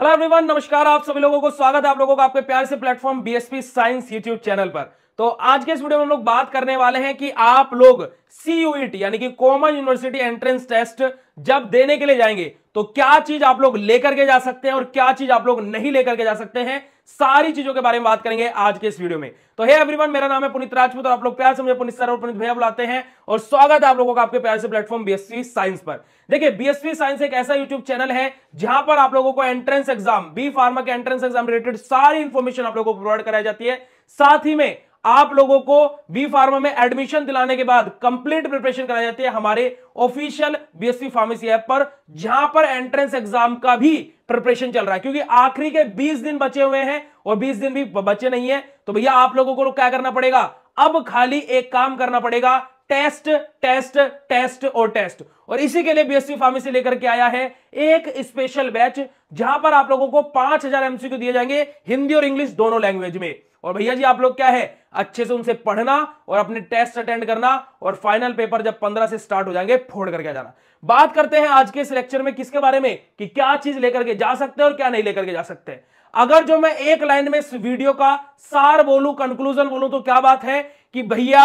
Hello everyone नमस्कार आप सभी लोगों को स्वागत है आप लोगों का आपके प्यार से platform BSP science YouTube channel पर तो आज के इस वीडियो में हम लोग बात करने वाले हैं कि आप लोग सीयूईट e यानी कि कॉमन यूनिवर्सिटी एंट्रेंस टेस्ट जब देने के लिए जाएंगे तो क्या चीज आप लोग लेकर के जा सकते हैं और क्या चीज आप लोग नहीं लेकर के जा सकते हैं सारी चीजों के बारे में बात करेंगे आज के इस वीडियो में तो हे एवरीवन मेरा नाम है पुनित राजपूत और आप लोग प्यार से मुझे पुनित सर और पुनित भैया बुलाते हैं और स्वागत है आप लोगों का आपके प्यार से प्लेटफॉर्म बीएससी साइंस पर देखिए बीएससी साइंस एक ऐसा यूट्यूब चैनल है जहां पर आप लोगों को एंट्रेंस एग्जाम बी फार्मा के एंट्रेंस एग्जाम रिलेटेड सारी इंफॉर्मेशन आप लोगों को प्रोवाइड कराई जाती है साथ ही में आप लोगों को बी फार्मा में एडमिशन दिलाने के बाद कंप्लीट प्रिपरेशन कराई जाती है हमारे ऑफिशियल बीएससी फार्मेसी ऐप पर जहां पर एंट्रेंस एग्जाम का भी प्रिपरेशन चल रहा है क्योंकि आखिरी के 20 दिन बचे हुए हैं और 20 दिन भी बचे नहीं है तो भैया आप लोगों को क्या करना पड़ेगा अब खाली एक काम करना पड़ेगा टेस्ट टेस्ट टेस्ट और टेस्ट और इसी के लिए बीएससी फार्मेसी लेकर के आया है एक स्पेशल बैच जहां पर आप लोगों को पांच हजार एमसीक्यू दिए जाएंगे हिंदी और इंग्लिश दोनों लैंग्वेज में और भैया जी आप लोग क्या है अच्छे से उनसे पढ़ना और अपने टेस्ट अटेंड करना और फाइनल पेपर जब पंद्रह से स्टार्ट हो जाएंगे फोड़ करके जाना बात करते हैं आज के इस लेक्चर में किसके बारे में कि क्या चीज लेकर के जा सकते हैं और क्या नहीं लेकर के जा सकते अगर जो मैं एक लाइन में इस वीडियो का सार बोलू कंक्लूजन बोलू तो क्या बात है कि भैया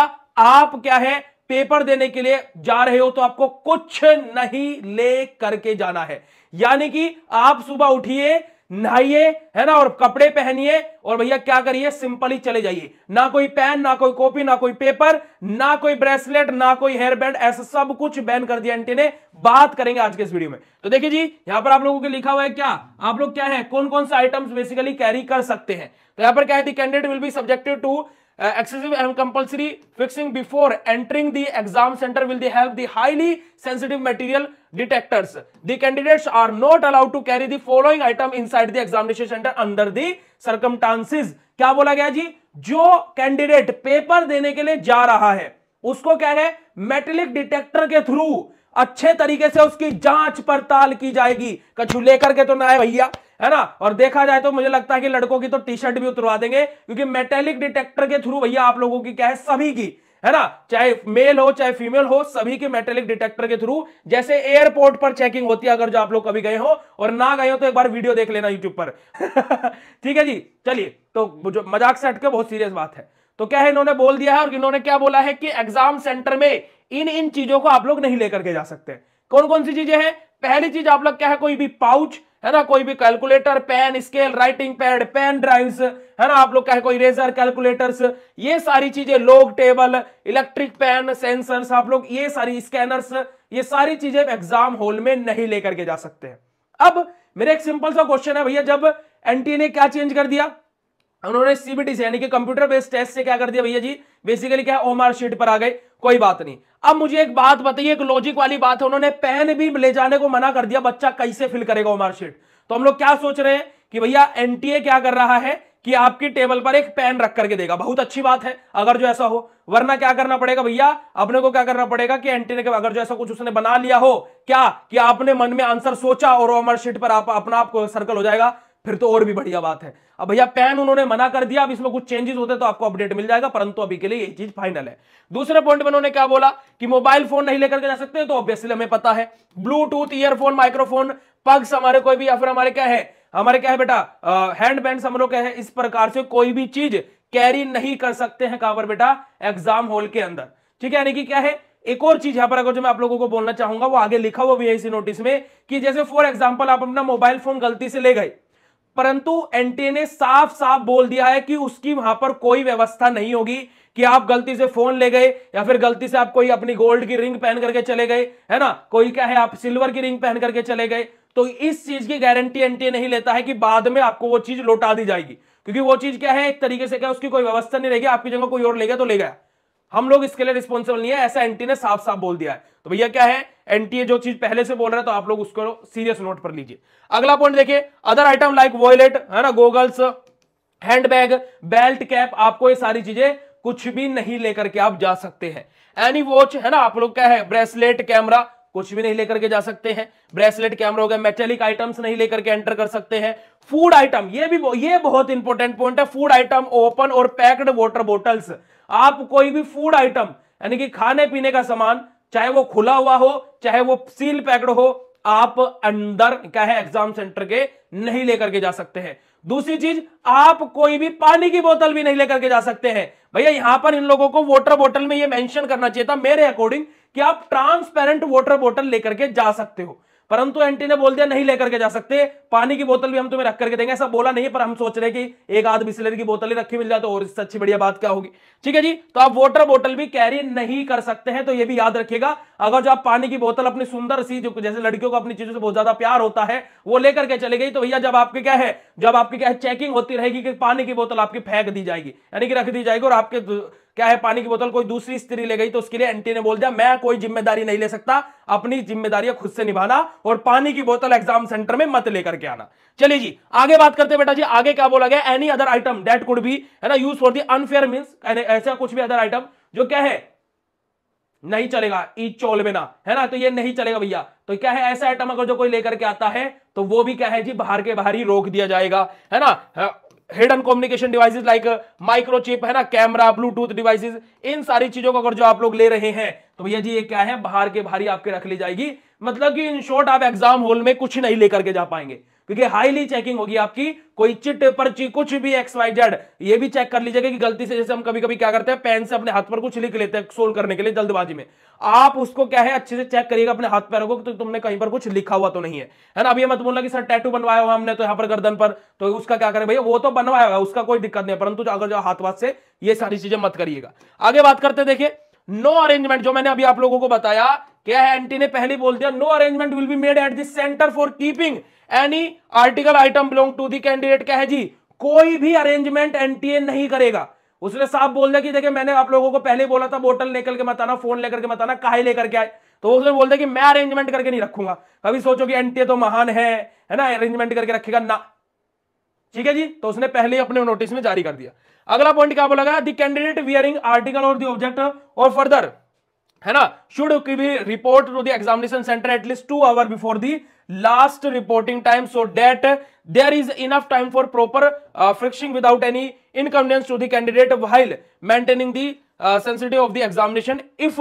आप क्या है पेपर देने के लिए जा रहे हो तो आपको कुछ नहीं ले करके जाना है यानी कि आप सुबह उठिए नहाइए है ना और कपड़े पहनिए और भैया क्या करिए सिंपल ही चले जाइए ना कोई पेन ना कोई कॉपी ना कोई पेपर ना कोई ब्रेसलेट ना कोई हेयर बैंड ऐसा सब कुछ बैन कर दिया एंटी ने बात करेंगे आज के इस वीडियो में तो देखिए जी यहां पर आप लोगों के लिखा हुआ है क्या आप लोग क्या है कौन कौन से आइटम्स बेसिकली कैरी कर सकते हैं तो यहां पर क्या है candidate will be subjected to excessive and compulsory frisking before entering the exam centre with the help the highly sensitive material detectors. The candidates are not allowed to carry the following item inside the examination center under the circumstances. क्या बोला गया जी जो candidate paper देने के लिए जा रहा है उसको क्या है मेटेलिक डिटेक्टर के थ्रू अच्छे तरीके से उसकी जांच पड़ताल की जाएगी कछु लेकर के तो ना है भैया है ना और देखा जाए तो मुझे लगता है कि लड़कों की तो टी शर्ट भी उतरवा देंगे क्योंकि मेटेलिक डिटेक्टर के थ्रू भैया आप लोगों की क्या है सभी की है ना चाहे मेल हो चाहे फीमेल हो सभी के मेटेलिक डिटेक्टर के थ्रू जैसे एयरपोर्ट पर चेकिंग होती है अगर जो आप लोग कभी गए हो और ना गए हो तो एक बार वीडियो देख लेना यूट्यूब पर ठीक है जी चलिए तो जो मजाक से हटके बहुत सीरियस बात है तो क्या है इन्होंने बोल दिया है और इन्होंने क्या बोला है कि एग्जाम सेंटर में इन इन चीजों को आप लोग नहीं लेकर के जा सकते कौन कौन सी चीजें हैं पहली चीज आप लोग क्या है कोई भी पाउच है ना कोई भी calculator pen scale writing pad pen drives है ना आप लोग क्या है कोई रेजर कैलकुलेटर्स ये सारी चीजें लोग टेबल इलेक्ट्रिक पेन सेंसर्स आप लोग ये सारी स्कैनर्स ये सारी चीजें एग्जाम हॉल में नहीं लेकर के जा सकते अब मेरे एक सिंपल सा क्वेश्चन है भैया जब एनटीए ने क्या चेंज कर दिया उन्होंने सीबीटी से यानी कि कंप्यूटर बेस्ड टेस्ट से क्या कर दिया भैया जी बेसिकली क्या ओमार शीट पर आ गए कोई बात नहीं अब मुझे एक बात बताइए एक लॉजिक वाली बात है उन्होंने पेन भी ले जाने को मना कर दिया बच्चा कैसे फिल करेगा ओमार शीट तो हम लोग क्या सोच रहे हैं कि भैया एनटीए क्या कर रहा है कि आपकी टेबल पर एक पेन रख करके देगा बहुत अच्छी बात है अगर जो ऐसा हो वरना क्या करना पड़ेगा भैया अपने को क्या करना पड़ेगा कि एनटीए के अगर जो ऐसा कुछ उसने बना लिया हो क्या कि आपने मन में आंसर सोचा और ओमर शीट पर आप अपना आप सर्कल हो जाएगा फिर तो और भी बढ़िया बात है अब भैया पैन उन्होंने मना कर दिया अब इसमें कुछ चेंजेस होते तो आपको अपडेट मिल जाएगा परंतु अभी के लिए ये चीज फाइनल है दूसरे पॉइंट में उन्होंने क्या बोला कि मोबाइल फोन नहीं लेकर के जा सकते तो ऑब्वियसली हमें पता है ब्लूटूथ ईयरफोन माइक्रोफोन पग्स हमारे कोई भी या फिर हमारे क्या है हमारे क्या है बेटा हैंड बैंड हम लोग क्या है इस प्रकार से कोई भी चीज कैरी नहीं कर सकते हैं कहां पर बेटा एग्जाम हॉल के अंदर ठीक है यानी कि क्या है एक और चीज यहां पर अगर जो मैं आप लोगों को बोलना चाहूंगा वो आगे लिखा हुआ भी है इसी नोटिस में कि जैसे फॉर एग्जाम्पल आप अपना मोबाइल फोन गलती से ले गए परंतु एनटीए ने साफ साफ बोल दिया है कि उसकी वहां पर कोई व्यवस्था नहीं होगी कि आप गलती से फोन ले गए या फिर गलती से आप कोई अपनी गोल्ड की रिंग पहन करके चले गए है ना कोई क्या है आप सिल्वर की रिंग पहन करके चले गए तो इस चीज की गारंटी एनटीए नहीं लेता है कि बाद में आपको वो चीज लौटा दी जाएगी क्योंकि वो चीज क्या है एक तरीके से क्या उसकी कोई व्यवस्था नहीं रहेगी आपकी जगह कोई और ले गया तो ले गया हम लोग इसके लिए रिस्पॉन्सिबल नहीं है ऐसा एनटीए ने साफ साफ बोल दिया है तो भैया क्या है एनटीए जो चीज पहले से बोल रहा है तो आप लोग उसको सीरियस नोट पर लीजिए अगला पॉइंट देखिए अदर आइटम लाइक वॉयलेट है ना गोगल्स हैंडबैग बेल्ट कैप आपको ये सारी चीजें कुछ भी नहीं लेकर के आप जा सकते हैं एनी वॉच है ना आप लोग क्या है ब्रेसलेट कैमरा कुछ भी नहीं लेकर के जा सकते हैं ब्रेसलेट कैमरा हो गया मेटेलिक आइटम्स नहीं लेकर के एंटर कर सकते हैं फूड आइटम ये भी ये बहुत इंपॉर्टेंट पॉइंट है फूड आइटम ओपन और पैक्ड वाटर बोटल्स आप कोई भी फूड आइटम यानी कि खाने पीने का सामान चाहे वो खुला हुआ हो चाहे वो सील पैक्ड हो आप अंदर क्या है एग्जाम सेंटर के नहीं लेकर के जा सकते हैं दूसरी चीज आप कोई भी पानी की बोतल भी नहीं लेकर के जा सकते हैं भैया यहां पर इन लोगों को वाटर बोतल में ये मेंशन करना चाहिए था मेरे अकॉर्डिंग कि आप ट्रांसपेरेंट वाटर बोतल लेकर के जा सकते हो परंतु एंटी ने बोल दिया नहीं लेकर के जा सकते पानी की बोतल भी हम तुम्हें रख करके देंगे ऐसा बोला नहीं पर हम सोच रहे कि एक आध बिस्लरी की बोतल ही रखी मिल जाए तो और इससे अच्छी बढ़िया बात क्या होगी ठीक है जी तो आप वाटर बोतल भी कैरी नहीं कर सकते हैं तो ये भी याद रखिएगा अगर जो आप पानी की बोतल अपनी सुंदर सी जो जैसे लड़कियों को अपनी चीजों से बहुत ज्यादा प्यार होता है वो लेकर के चले गई तो भैया जब आपके क्या है जब आपकी क्या है चेकिंग होती रहेगी कि पानी की बोतल आपकी फेंक दी जाएगी यानी कि रख दी जाएगी और आपके क्या है पानी की बोतल कोई दूसरी स्त्री ले गई तो उसके लिए एंटी ने बोल दिया मैं कोई जिम्मेदारी नहीं ले सकता अपनी जिम्मेदारी खुद से निभाना और पानी की बोतल एग्जाम सेंटर में मत लेकर के आना चलिए जी आगे बात करते हैं बेटा जी आगे क्या बोला गया any other item that could भी है ना use for the unfair mean ऐसा कुछ भी अदर आइटम जो क्या है नहीं चलेगा ई चोल में ना है ना तो ये नहीं चलेगा भैया तो क्या है ऐसा आइटम अगर जो कोई लेकर के आता है तो वो भी क्या है जी बाहर के बाहर ही रोक दिया जाएगा है ना hidden communication devices like microchip है ना कैमरा ब्लूटूथ डिवाइसेस इन सारी चीजों को अगर जो आप लोग ले रहे हैं तो भैया जी ये क्या है बाहर के बाहर ही आपके रख ली जाएगी मतलब कि इन शॉर्ट आप एग्जाम हॉल में कुछ नहीं लेकर के जा पाएंगे क्योंकि हाईली चेकिंग होगी आपकी कोई चिट पर्ची कुछ भी एक्स वाई जेड ये भी चेक कर लीजिएगा कि गलती से जैसे हम कभी कभी क्या करते हैं पेन से अपने हाथ पर कुछ लिख लेते हैं सोल्व करने के लिए जल्दबाजी में आप उसको क्या है अच्छे से चेक करिएगा अपने हाथ पैरों को तो तुमने कहीं पर कुछ लिखा हुआ तो नहीं है है ना अब ये मत बोलना कि सर टैटू बनवाया हुआ हमने तो यहाँ पर गर्दन पर तो उसका क्या करें भैया वो तो बनवाया हुआ उसका कोई दिक्कत नहीं परंतु अगर जो हाथ वाथ से ये सारी चीजें मत करिएगा आगे बात करते देखिए नो अरेंजमेंट जो मैंने अभी आप लोगों को बताया क्या है एंटी ने पहले बोल दिया no arrangement will be made at this centre for keeping any article item belong to the candidate क्या है जी कोई भी अरेंजमेंट एनटीए नहीं करेगा उसने साफ बोल दिया कि देखिए मैंने आप लोगों को पहले बोला था बोतल लेकर के मत आना फोन लेकर के मत आना काहे लेकर के आए तो उसने बोल दिया कि मैं अरेंजमेंट करके नहीं रखूंगा कभी सोचो कि एनटीए तो महान है है ना अरेंजमेंट करके रखेगा ना ठीक है जी तो उसने पहले ही अपने नोटिस में जारी कर दिया अगला पॉइंट क्या बोला गया दी कैंडिडेट वियरिंग आर्टिकल और दी ऑब्जेक्ट और फर्दर है ना should be report to the examination centre at least two hour before the last reporting time so that there is enough time for proper frisking without any inconvenience to the candidate while maintaining the sensitivity of the examination if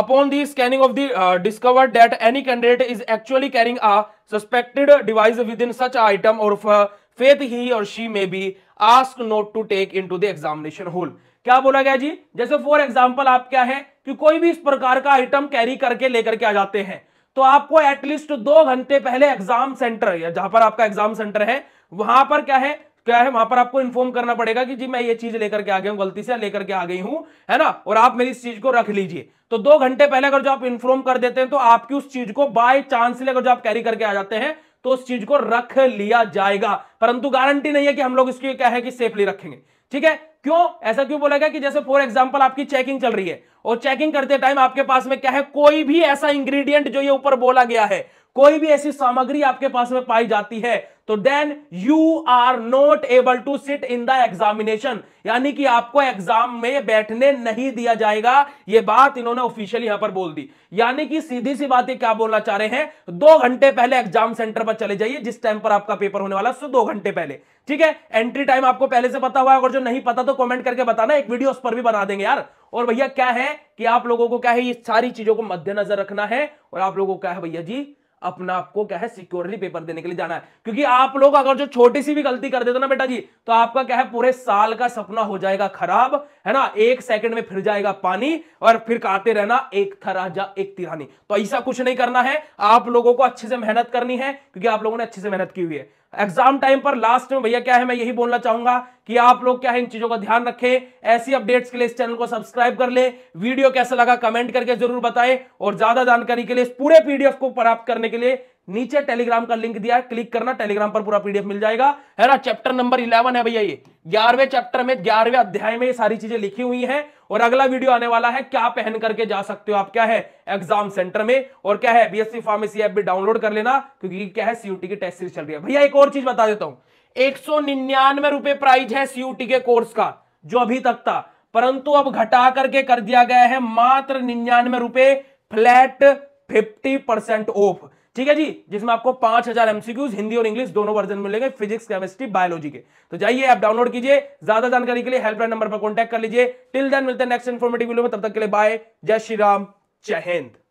upon the scanning of the uh, discovered that any candidate is actually carrying a suspected device within such item or uh, faith he or she may be asked not to take into the examination hall क्या बोला गया जी जैसे for example आप क्या है कि कोई भी इस प्रकार का आइटम कैरी करके लेकर के आ जाते हैं तो आपको एटलीस्ट दो घंटे पहले एग्जाम सेंटर या जहां पर आपका एग्जाम सेंटर है वहां पर क्या है क्या है वहां पर आपको इन्फॉर्म करना पड़ेगा कि जी मैं ये चीज लेकर के आ गया हूं गलती से लेकर के आ गई हूं है ना और आप मेरी इस चीज को रख लीजिए तो दो घंटे पहले अगर जो आप इन्फॉर्म कर देते हैं तो आपकी उस चीज को बाय चांस अगर जो आप कैरी करके आ जाते हैं तो उस चीज को रख लिया जाएगा परंतु गारंटी नहीं है कि हम लोग इसकी क्या है कि सेफली रखेंगे ठीक है क्यों ऐसा क्यों बोला गया कि जैसे फॉर एग्जाम्पल आपकी चेकिंग चल रही है और चेकिंग करते टाइम आपके पास में क्या है कोई भी ऐसा इंग्रेडिएंट जो ये ऊपर बोला गया है कोई भी ऐसी सामग्री आपके पास में पाई जाती है तो then you are not able to sit in the examination यानी कि आपको एग्जाम में बैठने नहीं दिया जाएगा यह बात इन्होंने ऑफिशियल यहां पर बोल दी यानी कि सीधी सी बात क्या बोलना चाह रहे हैं दो घंटे पहले एग्जाम सेंटर पर चले जाइए जिस टाइम पर आपका पेपर होने वाला दो घंटे पहले ठीक है एंट्री टाइम आपको पहले से पता हुआ है अगर जो नहीं पता तो कॉमेंट करके बताना एक वीडियो उस पर भी बना देंगे यार और भैया क्या है कि आप लोगों को क्या है ये सारी चीजों को मद्देनजर रखना है और आप लोगों को क्या है भैया जी अपना आपको क्या है सिक्योरली पेपर देने के लिए जाना है क्योंकि आप लोग अगर जो छोटी सी भी गलती कर देते ना बेटा जी तो आपका क्या है पूरे साल का सपना हो जाएगा खराब है ना एक सेकंड में फिर जाएगा पानी और फिर आते रहना एक थरा जा एक तिरानी तो ऐसा कुछ नहीं करना है आप लोगों को अच्छे से मेहनत करनी है क्योंकि आप लोगों ने अच्छे से मेहनत की हुई है एग्जाम टाइम पर लास्ट में भैया क्या है मैं यही बोलना चाहूंगा कि आप लोग क्या है इन चीजों का ध्यान रखें ऐसी अपडेट्स के लिए इस चैनल को सब्सक्राइब कर लें वीडियो कैसा लगा कमेंट करके जरूर बताएं और ज्यादा जानकारी के लिए इस पूरे पीडीएफ को प्राप्त करने के लिए नीचे टेलीग्राम का लिंक दिया है क्लिक करना टेलीग्राम पर पूरा पीडीएफ मिल जाएगा है ना चैप्टर नंबर इलेवन है भैया ये ग्यारहवें चैप्टर में ग्यारहवें अध्याय में ये सारी चीजें लिखी हुई हैं और अगला वीडियो आने वाला है क्या पहन करके जा सकते हो आप क्या है एग्जाम सेंटर में और क्या है बीएससी फार्मेसी ऐप भी डाउनलोड कर लेना क्योंकि क्या है सीयूटी की टेस्ट सीरीज चल रही है भैया एक और चीज बता देता हूं एक रुपए प्राइस है सीयूटी के कोर्स का जो अभी तक था परंतु अब घटा करके कर दिया गया है मात्र निन्यानवे रुपए फ्लैट फिफ्टी परसेंट ऑफ ठीक है जी जिसमें आपको पांच हजार एमसीक्यूज हिंदी और इंग्लिश दोनों वर्जन मिलेंगे फिजिक्स केमिस्ट्री बायोलॉजी के तो जाइए आप डाउनलोड कीजिए ज्यादा जानकारी के लिए हेल्पलाइन नंबर पर कॉन्टैक्ट कर लीजिए टिल देन मिलते हैं नेक्स्ट इन्फॉर्मेटिव वीडियो में तब तक के लिए बाय जय श्री राम जय हिंद